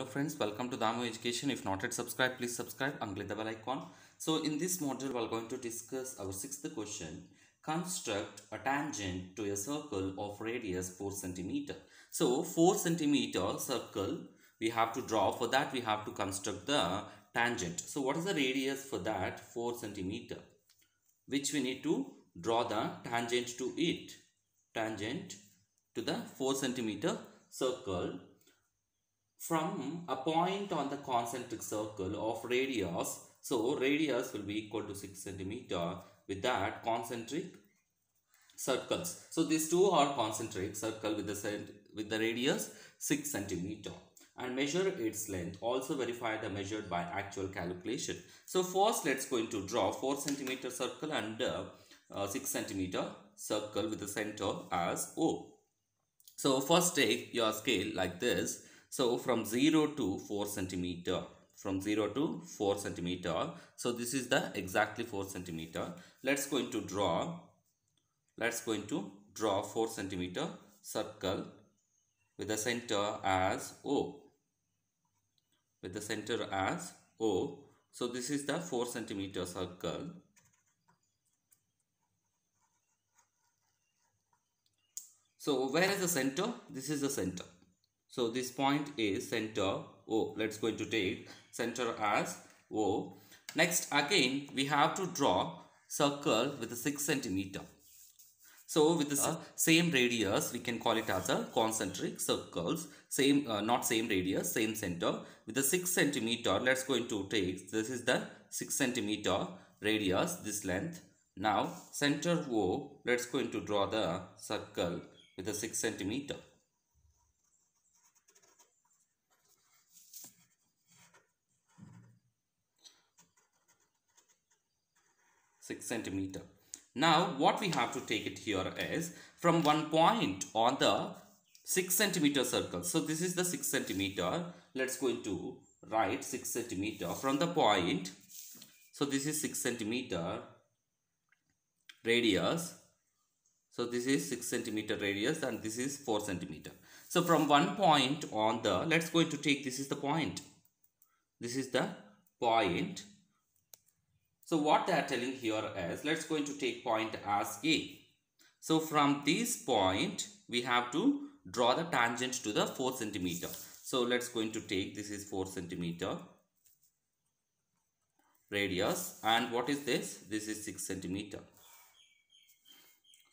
hello friends welcome to damo education if not yet subscribe please subscribe and click the bell icon so in this module we are going to discuss our sixth question construct a tangent to a circle of radius 4 centimeter so 4 centimeter circle we have to draw for that we have to construct the tangent so what is the radius for that 4 centimeter which we need to draw the tangent to it tangent to the 4 centimeter circle from a point on the concentric circle of radius. So radius will be equal to 6 centimeter with that concentric circles. So these two are concentric circle with the, with the radius 6 centimeter and measure its length. Also verify the measured by actual calculation. So first let's go into draw 4 centimeter circle and uh, uh, 6 centimeter circle with the center as O. So first take your scale like this so from 0 to 4 centimeter from 0 to 4 centimeter. So this is the exactly 4 centimeter. Let's going to draw. Let's going to draw 4 centimeter circle with the center as O. With the center as O. So this is the 4 centimeter circle. So where is the center? This is the center. So this point is center O. Let's going to take center as O. Next again we have to draw circle with a 6 centimeter. So with the uh, same radius we can call it as a concentric circles. Same uh, not same radius same center with the 6 centimeter let's going to take this is the 6 centimeter radius this length. Now center O let's going to draw the circle with the 6 centimeter. 6 centimeter. Now what we have to take it here is from one point on the 6 centimeter circle. So this is the 6 centimeter. Let's go into right 6 centimeter from the point. So this is 6 centimeter radius. So this is 6 centimeter radius and this is 4 centimeter. So from one point on the let's go into take this is the point. This is the point so what they are telling here is, let's going to take point as A. So from this point, we have to draw the tangent to the 4 centimeter. So let's going to take, this is 4 centimeter radius and what is this? This is 6 centimeter.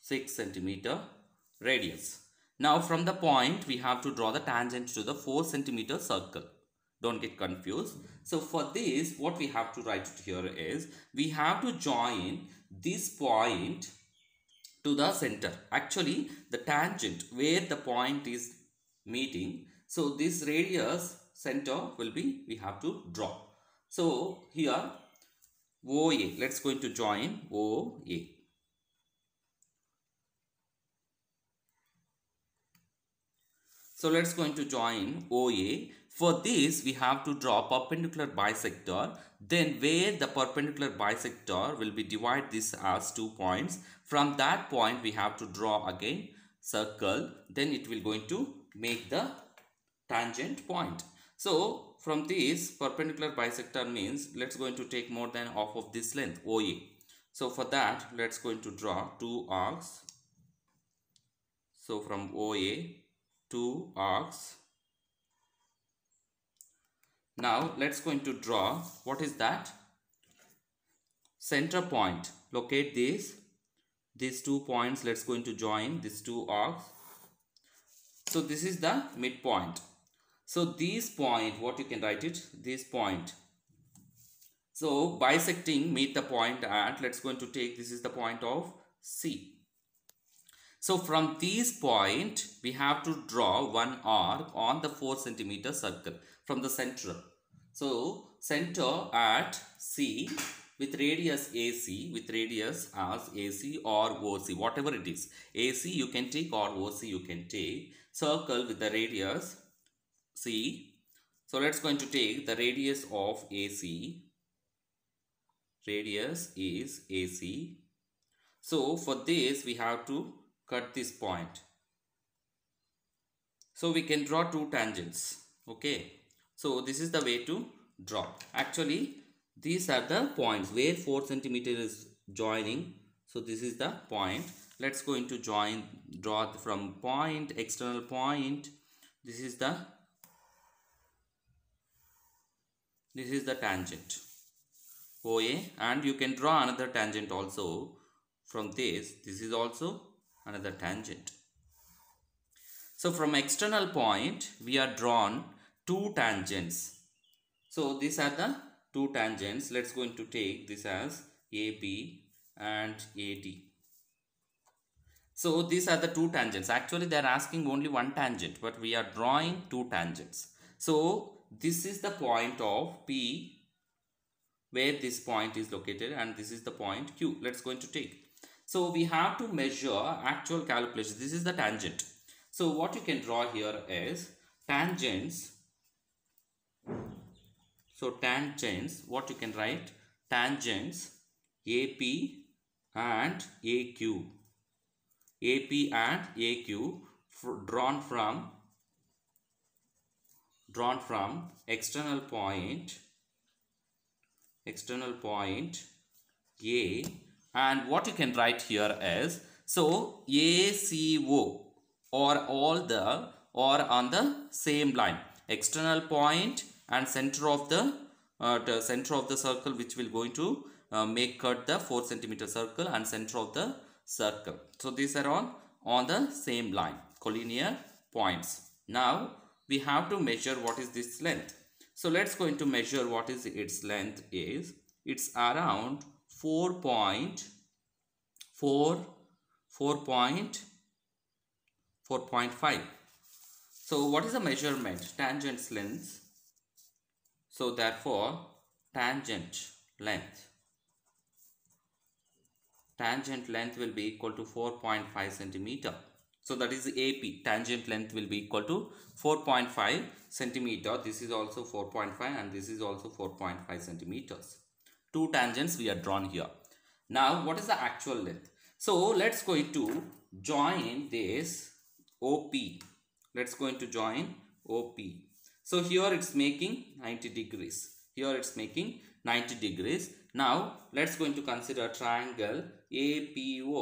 6 centimeter radius. Now from the point, we have to draw the tangent to the 4 centimeter circle don't get confused so for this what we have to write here is we have to join this point to the center actually the tangent where the point is meeting so this radius center will be we have to draw so here OA let's going to join OA so let's going to join OA for this, we have to draw a perpendicular bisector. Then where the perpendicular bisector will be divide this as two points. From that point, we have to draw again circle. Then it will going to make the tangent point. So from this perpendicular bisector means let's going to take more than half of this length OA. So for that, let's going to draw two arcs. So from OA, two arcs now let's going to draw what is that center point locate these these two points let's going to join these two arcs so this is the midpoint so this point what you can write it this point so bisecting meet the point at let's going to take this is the point of C so from this point we have to draw one arc on the 4 centimeter circle from the center. So, center at C with radius AC, with radius as AC or OC, whatever it is. AC you can take or OC you can take. Circle with the radius C. So, let's going to take the radius of AC. Radius is AC. So, for this we have to cut this point. So, we can draw two tangents. Okay. So this is the way to draw. Actually, these are the points where 4 centimeter is joining. So this is the point. Let's go into join, draw from point, external point. This is the this is the tangent OA and you can draw another tangent also from this. This is also another tangent. So from external point we are drawn two tangents. So these are the two tangents. Let's going to take this as AB and AD. So these are the two tangents. Actually they are asking only one tangent but we are drawing two tangents. So this is the point of P where this point is located and this is the point Q. Let's going to take. So we have to measure actual calculation. This is the tangent. So what you can draw here is tangents so tangents, what you can write? Tangents AP and AQ. AP and AQ drawn from drawn from external point external point A and what you can write here is so ACO or all the or on the same line external point and center of the, uh, the center of the circle which will going to uh, make cut the 4 centimeter circle and center of the circle. So these are all on the same line collinear points. Now we have to measure what is this length. So let's go into measure what is its length is. It's around 4.4 4.4.5. So what is the measurement? Tangent length so therefore, tangent length tangent length will be equal to 4.5 centimeter. So that is AP. Tangent length will be equal to 4.5 centimeter. This is also 4.5 and this is also 4.5 centimeters. Two tangents we are drawn here. Now what is the actual length? So let's go into join this OP. Let's go into join OP. So here it's making 90 degrees. Here it's making 90 degrees. Now let's going to consider triangle APO.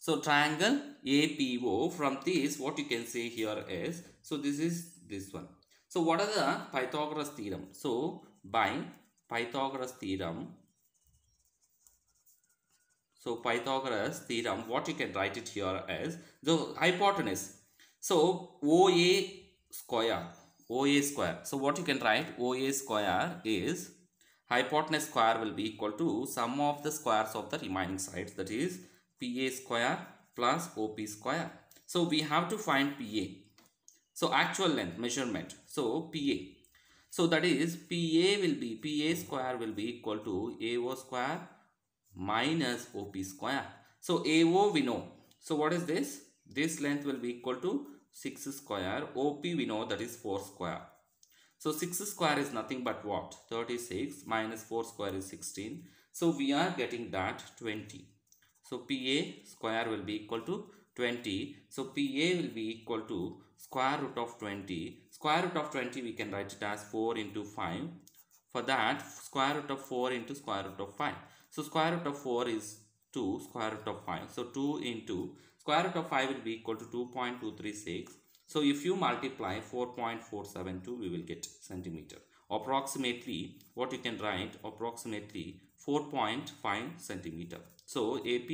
So triangle APO from this what you can say here is so this is this one. So what are the Pythagoras theorem? So by Pythagoras theorem so Pythagoras theorem what you can write it here as the hypotenuse. So OA square OA square. So what you can write OA square is hypotenuse square will be equal to sum of the squares of the remaining sides that is PA square plus OP square. So we have to find PA. So actual length measurement. So PA. So that is PA will be PA square will be equal to AO square minus OP square. So AO we know. So what is this? This length will be equal to 6 square. OP we know that is 4 square. So 6 square is nothing but what? 36 minus 4 square is 16. So we are getting that 20. So PA square will be equal to 20. So PA will be equal to square root of 20. Square root of 20 we can write it as 4 into 5. For that square root of 4 into square root of 5. So square root of 4 is 2 square root of 5. So 2 into Square root of 5 will be equal to 2.236. So if you multiply 4.472, we will get centimeter. Approximately, what you can write, approximately 4.5 centimeter. So AP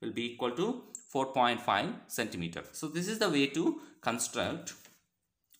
will be equal to 4.5 centimeter. So this is the way to construct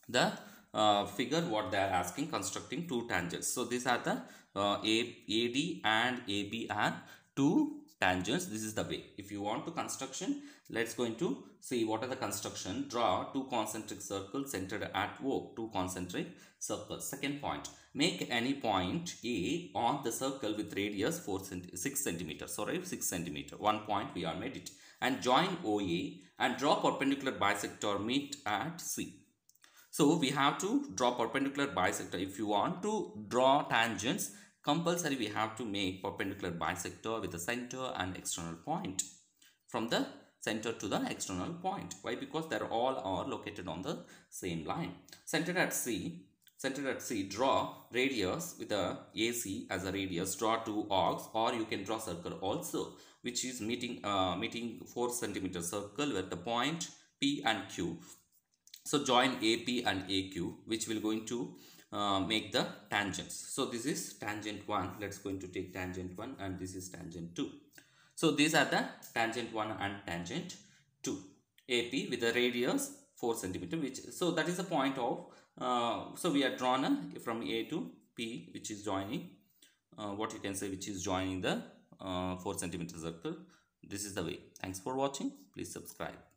the uh, figure what they are asking constructing two tangents. So these are the uh, AD and AB are two tangents this is the way if you want to construction let's go into see what are the construction draw two concentric circles centered at work two concentric circles second point make any point a on the circle with radius 4 cent 6 centimeters sorry 6 centimeter one point we are made it and join oa and draw perpendicular bisector meet at c so we have to draw perpendicular bisector if you want to draw tangents compulsory we have to make perpendicular bisector with the center and external point from the center to the external point why because they're all are located on the same line centered at c centered at c draw radius with the ac as a radius draw two arcs or you can draw circle also which is meeting uh, meeting 4 centimeter circle where the point p and q so join ap and aq which will going to uh, make the tangents. So this is tangent 1. Let's going to take tangent 1 and this is tangent 2. So these are the tangent 1 and tangent 2. AP with a radius 4 centimeter which so that is the point of uh, so we are drawn uh, from A to P which is joining uh, what you can say which is joining the uh, 4 centimeter circle. This is the way. Thanks for watching. Please subscribe.